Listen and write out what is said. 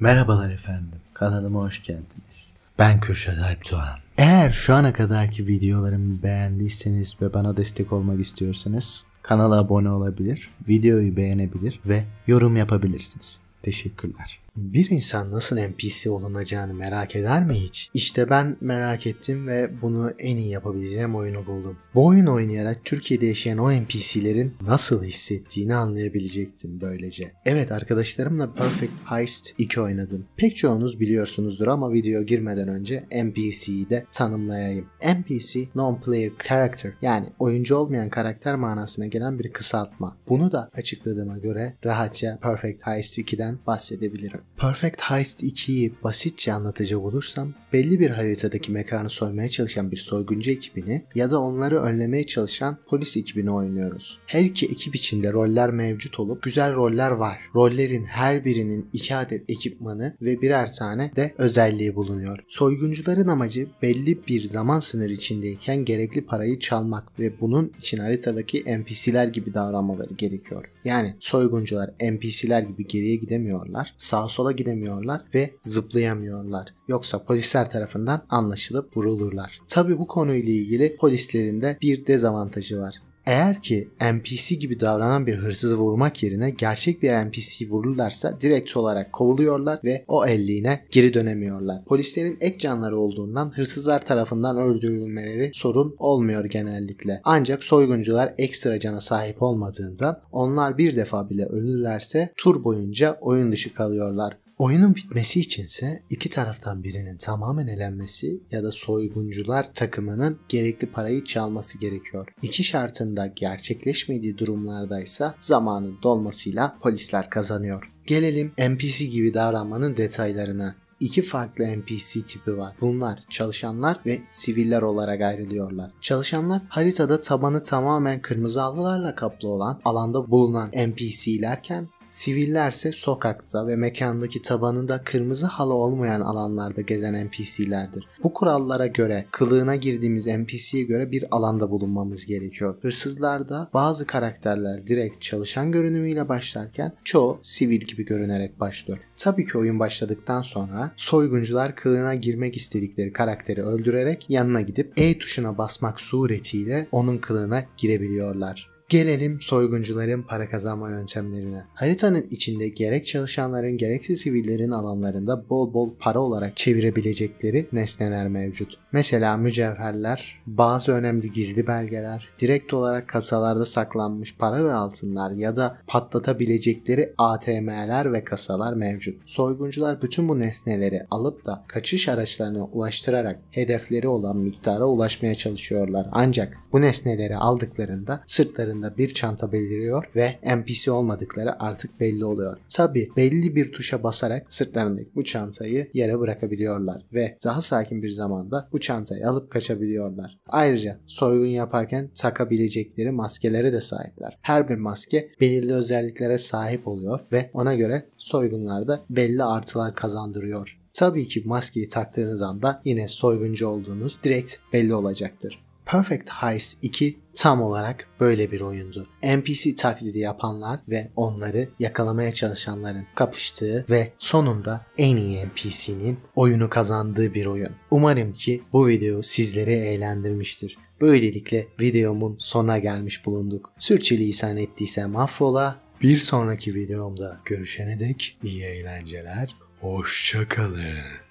Merhabalar efendim, kanalıma hoş geldiniz. Ben Kürşat Alp Soğan. Eğer şu ana kadarki videolarımı beğendiyseniz ve bana destek olmak istiyorsanız kanala abone olabilir, videoyu beğenebilir ve yorum yapabilirsiniz. Teşekkürler. Bir insan nasıl NPC olunacağını merak eder mi hiç? İşte ben merak ettim ve bunu en iyi yapabileceğim oyunu buldum. Bu oyun oynayarak Türkiye'de yaşayan o NPC'lerin nasıl hissettiğini anlayabilecektim böylece. Evet arkadaşlarımla Perfect Heist 2 oynadım. Pek çoğunuz biliyorsunuzdur ama video girmeden önce NPC'yi de tanımlayayım. NPC Non-Player Character yani oyuncu olmayan karakter manasına gelen bir kısaltma. Bunu da açıkladığıma göre rahatça Perfect Heist 2'den bahsedebilirim. Perfect Heist 2'yi basitçe anlatacak olursam, belli bir haritadaki mekanı soymaya çalışan bir soyguncu ekibini ya da onları önlemeye çalışan polis ekibini oynuyoruz. Her iki ekip içinde roller mevcut olup güzel roller var. Rollerin her birinin iki adet ekipmanı ve birer tane de özelliği bulunuyor. Soyguncuların amacı belli bir zaman sınırı içindeyken gerekli parayı çalmak ve bunun için haritadaki NPC'ler gibi davranmaları gerekiyor. Yani soyguncular NPC'ler gibi geriye gidemiyorlar. Sağ sola gidemiyorlar ve zıplayamıyorlar. Yoksa polisler tarafından anlaşılıp vurulurlar. Tabi bu konuyla ilgili polislerin de bir dezavantajı var. Eğer ki NPC gibi davranan bir hırsızı vurmak yerine gerçek bir NPC vururlarsa direkt olarak kovuluyorlar ve o elliğine geri dönemiyorlar. Polislerin ek canları olduğundan hırsızlar tarafından öldürülmeleri sorun olmuyor genellikle. Ancak soyguncular ekstra cana sahip olmadığından onlar bir defa bile ölürlerse tur boyunca oyun dışı kalıyorlar. Oyunun bitmesi içinse iki taraftan birinin tamamen elenmesi ya da soyguncular takımının gerekli parayı çalması gerekiyor. İki şartında gerçekleşmediği ise zamanın dolmasıyla polisler kazanıyor. Gelelim NPC gibi davranmanın detaylarına İki farklı NPC tipi var. Bunlar çalışanlar ve siviller olarak ayrılıyorlar. Çalışanlar haritada tabanı tamamen kırmızı halılarla kaplı olan alanda bulunan NPC'lerken Sivillerse sokakta ve mekandaki tabanında kırmızı halı olmayan alanlarda gezen NPC'lerdir. Bu kurallara göre kılığına girdiğimiz NPC'ye göre bir alanda bulunmamız gerekiyor. Hırsızlarda bazı karakterler direkt çalışan görünümüyle başlarken çoğu sivil gibi görünerek başlıyor. Tabii ki oyun başladıktan sonra soyguncular kılığına girmek istedikleri karakteri öldürerek yanına gidip E tuşuna basmak suretiyle onun kılığına girebiliyorlar. Gelelim soyguncuların para kazanma yöntemlerine. Haritanın içinde gerek çalışanların gerekse sivillerin alanlarında bol bol para olarak çevirebilecekleri nesneler mevcut. Mesela mücevherler, bazı önemli gizli belgeler, direkt olarak kasalarda saklanmış para ve altınlar ya da patlatabilecekleri ATM'ler ve kasalar mevcut. Soyguncular bütün bu nesneleri alıp da kaçış araçlarına ulaştırarak hedefleri olan miktara ulaşmaya çalışıyorlar. Ancak bu nesneleri aldıklarında sırtlarında başlarında bir çanta beliriyor ve NPC olmadıkları artık belli oluyor. Tabi belli bir tuşa basarak sırtlarındaki bu çantayı yere bırakabiliyorlar ve daha sakin bir zamanda bu çantayı alıp kaçabiliyorlar. Ayrıca soygun yaparken takabilecekleri maskelere de sahipler. Her bir maske belirli özelliklere sahip oluyor ve ona göre soygunlarda belli artılar kazandırıyor. Tabii ki maskeyi taktığınız anda yine soyguncu olduğunuz direkt belli olacaktır. Perfect Heist 2 tam olarak böyle bir oyundu. NPC taklidi yapanlar ve onları yakalamaya çalışanların kapıştığı ve sonunda en iyi NPC'nin oyunu kazandığı bir oyun. Umarım ki bu video sizleri eğlendirmiştir. Böylelikle videomun sona gelmiş bulunduk. Sürçülisan ettiysem affola. Bir sonraki videomda görüşene dek iyi eğlenceler. Hoşçakalın.